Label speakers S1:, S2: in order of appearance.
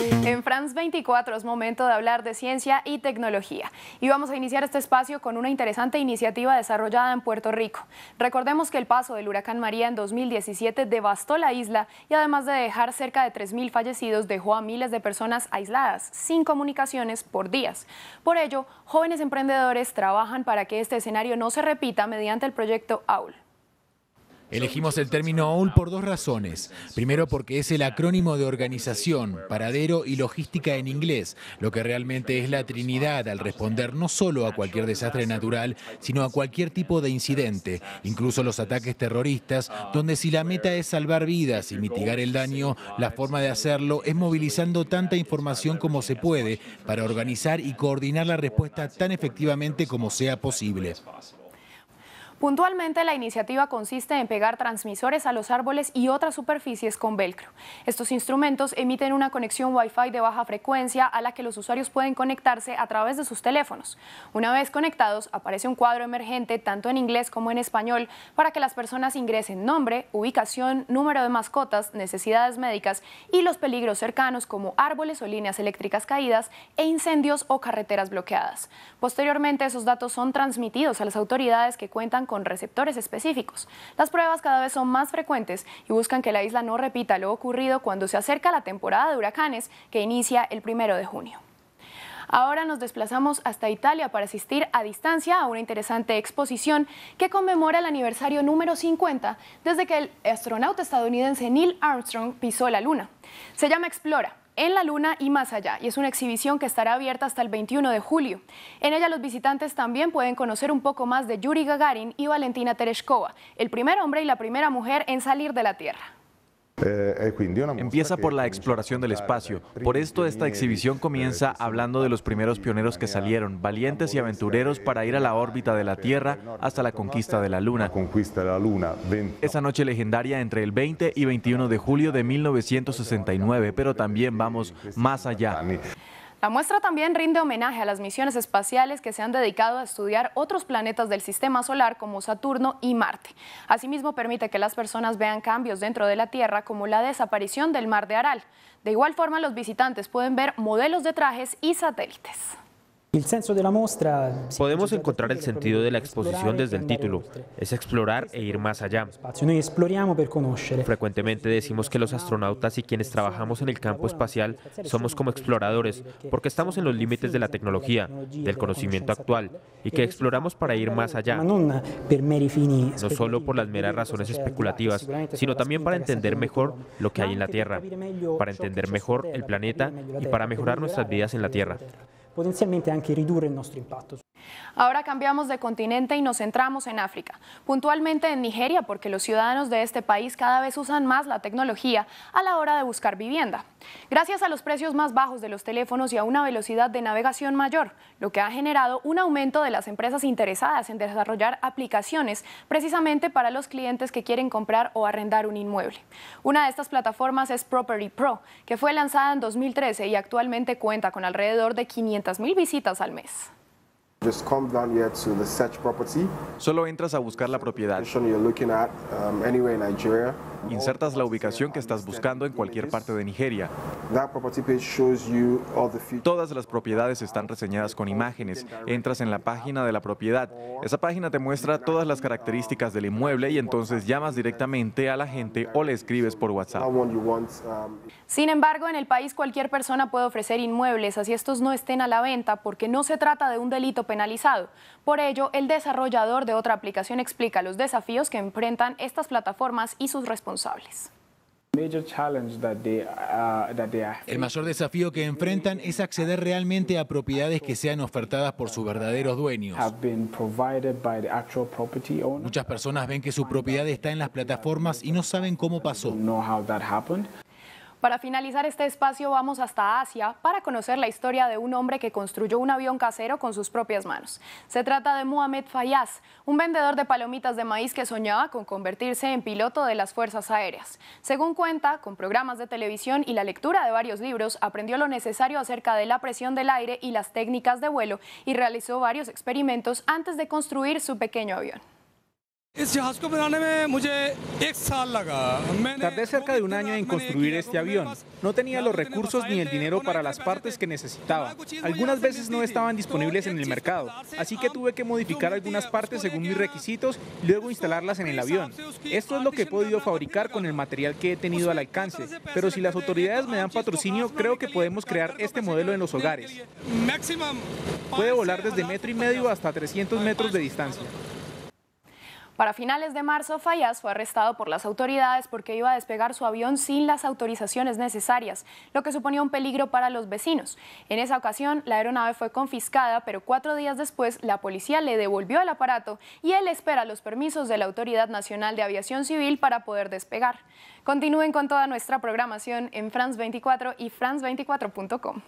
S1: En France 24 es momento de hablar de ciencia y tecnología. Y vamos a iniciar este espacio con una interesante iniciativa desarrollada en Puerto Rico. Recordemos que el paso del huracán María en 2017 devastó la isla y además de dejar cerca de 3.000 fallecidos, dejó a miles de personas aisladas, sin comunicaciones por días. Por ello, jóvenes emprendedores trabajan para que este escenario no se repita mediante el proyecto AUL.
S2: Elegimos el término OUL por dos razones. Primero porque es el acrónimo de organización, paradero y logística en inglés, lo que realmente es la Trinidad al responder no solo a cualquier desastre natural, sino a cualquier tipo de incidente, incluso los ataques terroristas, donde si la meta es salvar vidas y mitigar el daño, la forma de hacerlo es movilizando tanta información como se puede para organizar y coordinar la respuesta tan efectivamente como sea posible.
S1: Puntualmente, la iniciativa consiste en pegar transmisores a los árboles y otras superficies con velcro. Estos instrumentos emiten una conexión Wi-Fi de baja frecuencia a la que los usuarios pueden conectarse a través de sus teléfonos. Una vez conectados, aparece un cuadro emergente tanto en inglés como en español para que las personas ingresen nombre, ubicación, número de mascotas, necesidades médicas y los peligros cercanos como árboles o líneas eléctricas caídas e incendios o carreteras bloqueadas. Posteriormente, esos datos son transmitidos a las autoridades que cuentan con receptores específicos. Las pruebas cada vez son más frecuentes y buscan que la isla no repita lo ocurrido cuando se acerca la temporada de huracanes que inicia el primero de junio. Ahora nos desplazamos hasta Italia para asistir a distancia a una interesante exposición que conmemora el aniversario número 50 desde que el astronauta estadounidense Neil Armstrong pisó la Luna. Se llama Explora en la Luna y más allá, y es una exhibición que estará abierta hasta el 21 de julio. En ella los visitantes también pueden conocer un poco más de Yuri Gagarin y Valentina Tereshkova, el primer hombre y la primera mujer en salir de la Tierra.
S3: Eh, eh, Empieza por la exploración del espacio. Por esto esta exhibición comienza hablando de los primeros pioneros que salieron, valientes y aventureros para ir a la órbita de la Tierra hasta la conquista de la Luna. Esa noche legendaria entre el 20 y 21 de julio de 1969, pero también vamos más allá.
S1: La muestra también rinde homenaje a las misiones espaciales que se han dedicado a estudiar otros planetas del sistema solar como Saturno y Marte. Asimismo, permite que las personas vean cambios dentro de la Tierra como la desaparición del mar de Aral. De igual forma, los visitantes pueden ver modelos de trajes y satélites.
S3: Podemos encontrar el sentido de la exposición desde el título, es explorar e ir más allá. Frecuentemente decimos que los astronautas y quienes trabajamos en el campo espacial somos como exploradores, porque estamos en los límites de la tecnología, del conocimiento actual, y que exploramos para ir más allá. No solo por las meras razones especulativas, sino también para entender mejor lo que hay en la Tierra, para entender mejor el planeta y para mejorar nuestras vidas en la Tierra.
S1: potenzialmente anche ridurre il nostro impatto. Ahora cambiamos de continente y nos centramos en África, puntualmente en Nigeria, porque los ciudadanos de este país cada vez usan más la tecnología a la hora de buscar vivienda. Gracias a los precios más bajos de los teléfonos y a una velocidad de navegación mayor, lo que ha generado un aumento de las empresas interesadas en desarrollar aplicaciones precisamente para los clientes que quieren comprar o arrendar un inmueble. Una de estas plataformas es Property Pro, que fue lanzada en 2013 y actualmente cuenta con alrededor de 500.000 visitas al mes.
S3: Just come down here to the search property. Solo entras a buscar la propiedad. You're looking at, um, anywhere in Nigeria insertas la ubicación que estás buscando en cualquier parte de Nigeria. Todas las propiedades están reseñadas con imágenes. Entras en la página de la propiedad. Esa página te muestra todas las características del inmueble y entonces llamas directamente a la gente o le escribes por WhatsApp. Um,
S1: Sin embargo, en el país cualquier persona puede ofrecer inmuebles, así estos no estén a la venta porque no se trata de un delito penalizado. Por ello, el desarrollador de otra aplicación explica los desafíos que enfrentan estas plataformas y sus responsabilidades
S2: Uh, El mayor desafío que enfrentan es acceder realmente a propiedades que sean ofertadas por sus verdaderos dueños. Muchas personas ven que su propiedad está en las plataformas y no saben cómo pasó.
S1: Para finalizar este espacio vamos hasta Asia para conocer la historia de un hombre que construyó un avión casero con sus propias manos. Se trata de Mohamed Fayaz, un vendedor de palomitas de maíz que soñaba con convertirse en piloto de las Fuerzas Aéreas. Según cuenta, con programas de televisión y la lectura de varios libros, aprendió lo necesario acerca de la presión del aire y las técnicas de vuelo y realizó varios experimentos antes de construir su pequeño avión.
S3: Tardé cerca de un año en construir este avión. No tenía los recursos ni el dinero para las partes que necesitaba. Algunas veces no estaban disponibles en el mercado, así que tuve que modificar algunas partes según mis requisitos y luego instalarlas en el avión. Esto es lo que he podido fabricar con el material que he tenido al alcance, pero si las autoridades me dan patrocinio, creo que podemos crear este modelo en los hogares. Puede volar desde metro y medio hasta 300 metros de distancia.
S1: Para finales de marzo, Fayaz fue arrestado por las autoridades porque iba a despegar su avión sin las autorizaciones necesarias, lo que suponía un peligro para los vecinos. En esa ocasión, la aeronave fue confiscada, pero cuatro días después, la policía le devolvió el aparato y él espera los permisos de la Autoridad Nacional de Aviación Civil para poder despegar. Continúen con toda nuestra programación en France 24 y France24.com.